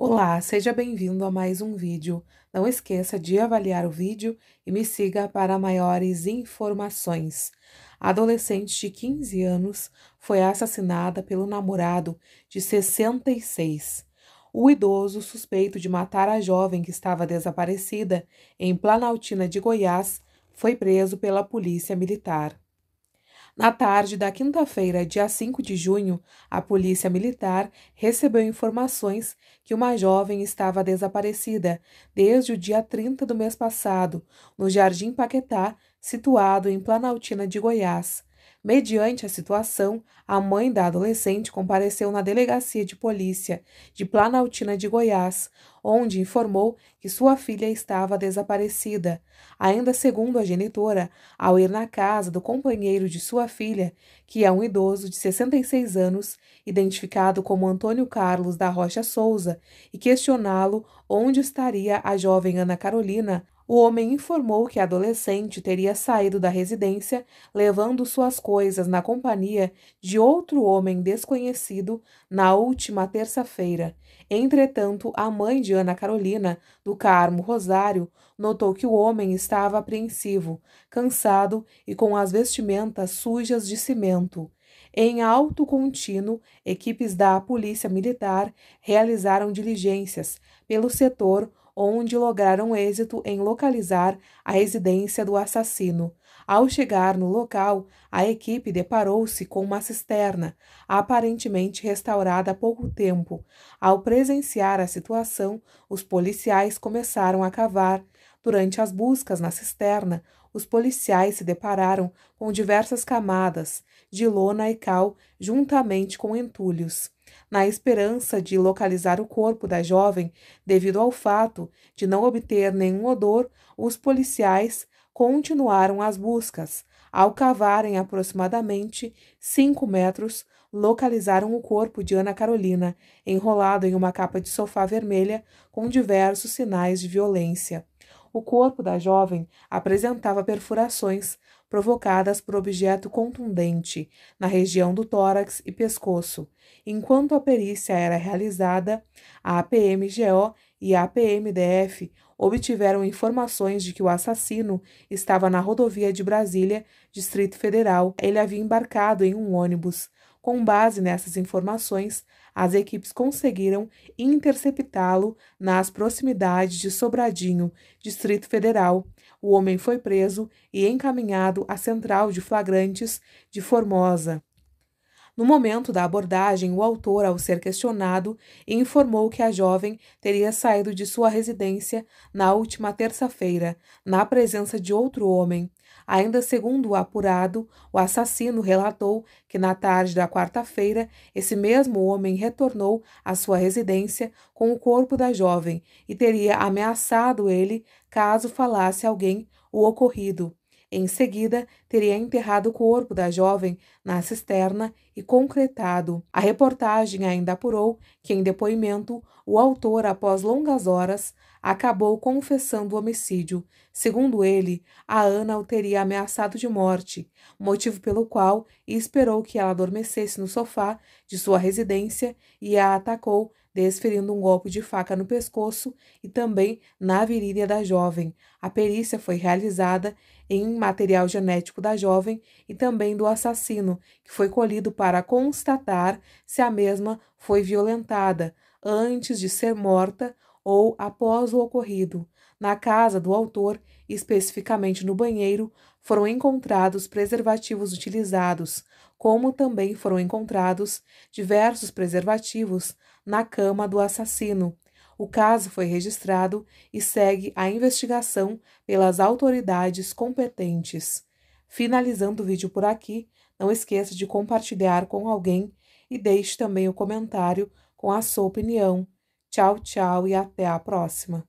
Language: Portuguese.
Olá, seja bem-vindo a mais um vídeo. Não esqueça de avaliar o vídeo e me siga para maiores informações. A adolescente de 15 anos foi assassinada pelo namorado de 66. O idoso suspeito de matar a jovem que estava desaparecida em Planaltina de Goiás foi preso pela polícia militar. Na tarde da quinta-feira, dia 5 de junho, a Polícia Militar recebeu informações que uma jovem estava desaparecida desde o dia 30 do mês passado, no Jardim Paquetá, situado em Planaltina de Goiás. Mediante a situação, a mãe da adolescente compareceu na delegacia de polícia de Planaltina de Goiás, onde informou que sua filha estava desaparecida. Ainda segundo a genitora, ao ir na casa do companheiro de sua filha, que é um idoso de 66 anos, identificado como Antônio Carlos da Rocha Souza, e questioná-lo onde estaria a jovem Ana Carolina, o homem informou que a adolescente teria saído da residência levando suas coisas na companhia de outro homem desconhecido na última terça-feira. Entretanto, a mãe de Ana Carolina, do Carmo Rosário, notou que o homem estava apreensivo, cansado e com as vestimentas sujas de cimento. Em alto contínuo, equipes da Polícia Militar realizaram diligências pelo setor onde lograram êxito em localizar a residência do assassino. Ao chegar no local, a equipe deparou-se com uma cisterna, aparentemente restaurada há pouco tempo. Ao presenciar a situação, os policiais começaram a cavar. Durante as buscas na cisterna, os policiais se depararam com diversas camadas de lona e cal juntamente com entulhos, na esperança de localizar o corpo da jovem, devido ao fato de não obter nenhum odor, os policiais continuaram as buscas. Ao cavarem aproximadamente cinco metros, localizaram o corpo de Ana Carolina, enrolado em uma capa de sofá vermelha com diversos sinais de violência. O corpo da jovem apresentava perfurações provocadas por objeto contundente na região do tórax e pescoço. Enquanto a perícia era realizada, a APMGO e a APMDF obtiveram informações de que o assassino estava na rodovia de Brasília, Distrito Federal. Ele havia embarcado em um ônibus. Com base nessas informações, as equipes conseguiram interceptá-lo nas proximidades de Sobradinho, Distrito Federal. O homem foi preso e encaminhado à Central de Flagrantes de Formosa. No momento da abordagem, o autor, ao ser questionado, informou que a jovem teria saído de sua residência na última terça-feira, na presença de outro homem. Ainda segundo o apurado, o assassino relatou que na tarde da quarta-feira, esse mesmo homem retornou à sua residência com o corpo da jovem e teria ameaçado ele caso falasse alguém o ocorrido. Em seguida, teria enterrado o corpo da jovem na cisterna e concretado. A reportagem ainda apurou que, em depoimento, o autor, após longas horas, acabou confessando o homicídio. Segundo ele, a Ana o teria ameaçado de morte, motivo pelo qual esperou que ela adormecesse no sofá de sua residência e a atacou desferindo um golpe de faca no pescoço e também na virilha da jovem. A perícia foi realizada em material genético da jovem e também do assassino, que foi colhido para constatar se a mesma foi violentada antes de ser morta ou após o ocorrido. Na casa do autor, especificamente no banheiro, foram encontrados preservativos utilizados, como também foram encontrados diversos preservativos na cama do assassino. O caso foi registrado e segue a investigação pelas autoridades competentes. Finalizando o vídeo por aqui, não esqueça de compartilhar com alguém e deixe também o um comentário com a sua opinião. Tchau, tchau e até a próxima!